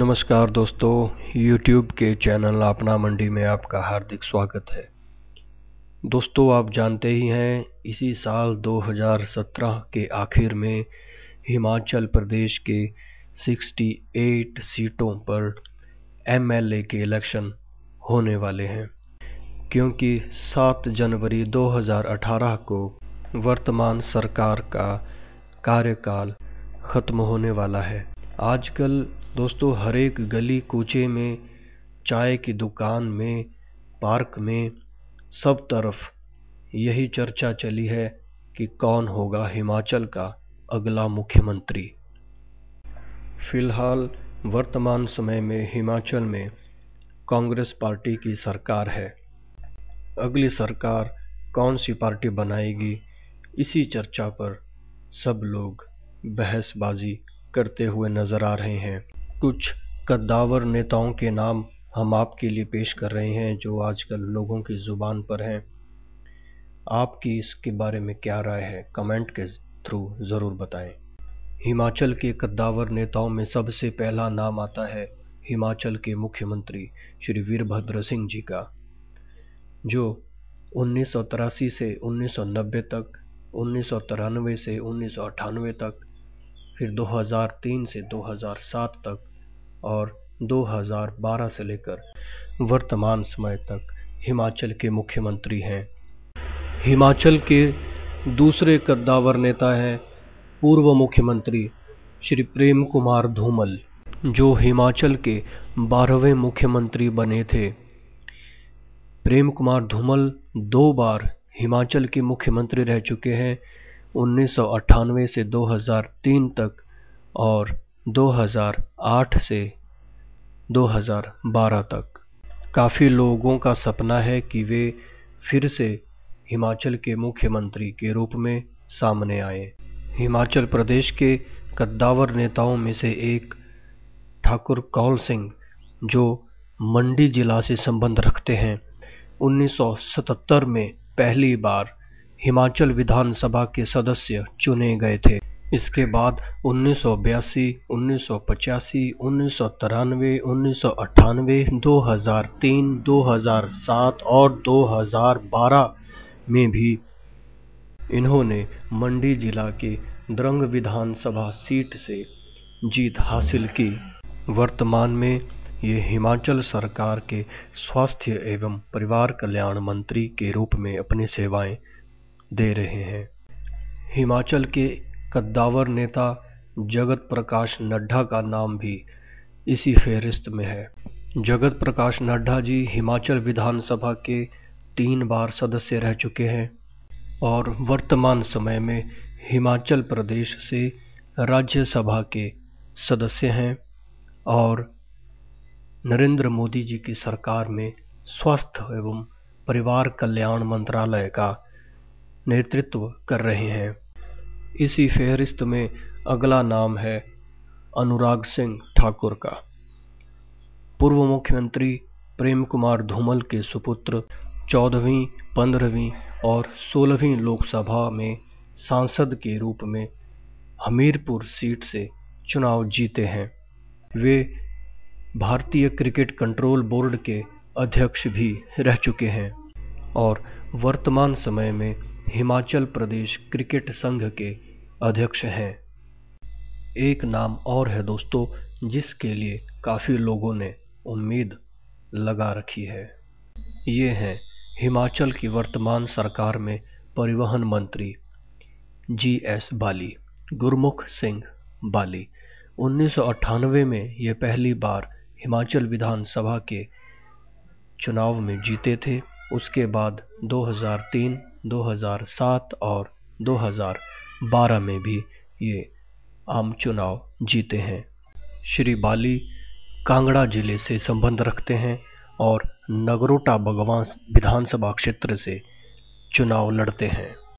नमस्कार दोस्तों YouTube के चैनल आपना मंडी में आपका हार्दिक स्वागत है दोस्तों आप जानते ही हैं इसी साल 2017 के आखिर में हिमाचल प्रदेश के 68 सीटों पर एमएलए के इलेक्शन होने वाले हैं क्योंकि 7 जनवरी 2018 को वर्तमान सरकार का कार्यकाल ख़त्म होने वाला है आजकल दोस्तों हर एक गली कूचे में चाय की दुकान में पार्क में सब तरफ यही चर्चा चली है कि कौन होगा हिमाचल का अगला मुख्यमंत्री फिलहाल वर्तमान समय में हिमाचल में कांग्रेस पार्टी की सरकार है अगली सरकार कौन सी पार्टी बनाएगी इसी चर्चा पर सब लोग बहसबाजी करते हुए नज़र आ रहे हैं कुछ कद्दावर नेताओं के नाम हम आपके लिए पेश कर रहे हैं जो आजकल लोगों की ज़ुबान पर हैं आपकी इसके बारे में क्या राय है कमेंट के थ्रू ज़रूर बताएं हिमाचल के कद्दावर नेताओं में सबसे पहला नाम आता है हिमाचल के मुख्यमंत्री श्री वीरभद्र सिंह जी का जो उन्नीस से 1990 तक उन्नीस से उन्नीस तक फिर 2003 से 2007 तक और 2012 से लेकर वर्तमान समय तक हिमाचल के मुख्यमंत्री हैं हिमाचल के दूसरे कद्दावर नेता हैं पूर्व मुख्यमंत्री श्री प्रेम कुमार धूमल जो हिमाचल के बारहवें मुख्यमंत्री बने थे प्रेम कुमार धूमल दो बार हिमाचल के मुख्यमंत्री रह चुके हैं उन्नीस से 2003 तक और 2008 से 2012 तक काफ़ी लोगों का सपना है कि वे फिर से हिमाचल के मुख्यमंत्री के रूप में सामने आए हिमाचल प्रदेश के कद्दावर नेताओं में से एक ठाकुर कौल सिंह जो मंडी जिला से संबंध रखते हैं 1977 में पहली बार हिमाचल विधानसभा के सदस्य चुने गए थे इसके बाद उन्नीस सौ बयासी उन्नीस सौ पचासी उन्नीस सौ तिरानवे उन्नीस सौ अट्ठानवे दो हज़ार तीन दो हज़ार सात और दो हज़ार बारह में भी इन्होंने मंडी जिला के द्रंग विधानसभा सीट से जीत हासिल की वर्तमान में ये हिमाचल सरकार के स्वास्थ्य एवं परिवार कल्याण मंत्री के रूप में अपनी सेवाएं दे रहे हैं हिमाचल के कद्दावर नेता जगत प्रकाश नड्ढा का नाम भी इसी फहरिस्त में है जगत प्रकाश नड्ढा जी हिमाचल विधानसभा के तीन बार सदस्य रह चुके हैं और वर्तमान समय में हिमाचल प्रदेश से राज्यसभा के सदस्य हैं और नरेंद्र मोदी जी की सरकार में स्वास्थ्य एवं परिवार कल्याण मंत्रालय का नेतृत्व कर रहे हैं इसी फहरिस्त में अगला नाम है अनुराग सिंह ठाकुर का पूर्व मुख्यमंत्री प्रेम कुमार धूमल के सुपुत्र चौदहवीं पंद्रहवीं और सोलहवीं लोकसभा में सांसद के रूप में हमीरपुर सीट से चुनाव जीते हैं वे भारतीय क्रिकेट कंट्रोल बोर्ड के अध्यक्ष भी रह चुके हैं और वर्तमान समय में हिमाचल प्रदेश क्रिकेट संघ के अध्यक्ष हैं एक नाम और है दोस्तों जिसके लिए काफ़ी लोगों ने उम्मीद लगा रखी है ये हैं हिमाचल की वर्तमान सरकार में परिवहन मंत्री जी एस बाली गुरमुख सिंह बाली उन्नीस में ये पहली बार हिमाचल विधानसभा के चुनाव में जीते थे उसके बाद 2003, 2007 और 2012 में भी ये आम चुनाव जीते हैं श्री बाली कांगड़ा जिले से संबंध रखते हैं और नगरोटा भगवान विधानसभा क्षेत्र से चुनाव लड़ते हैं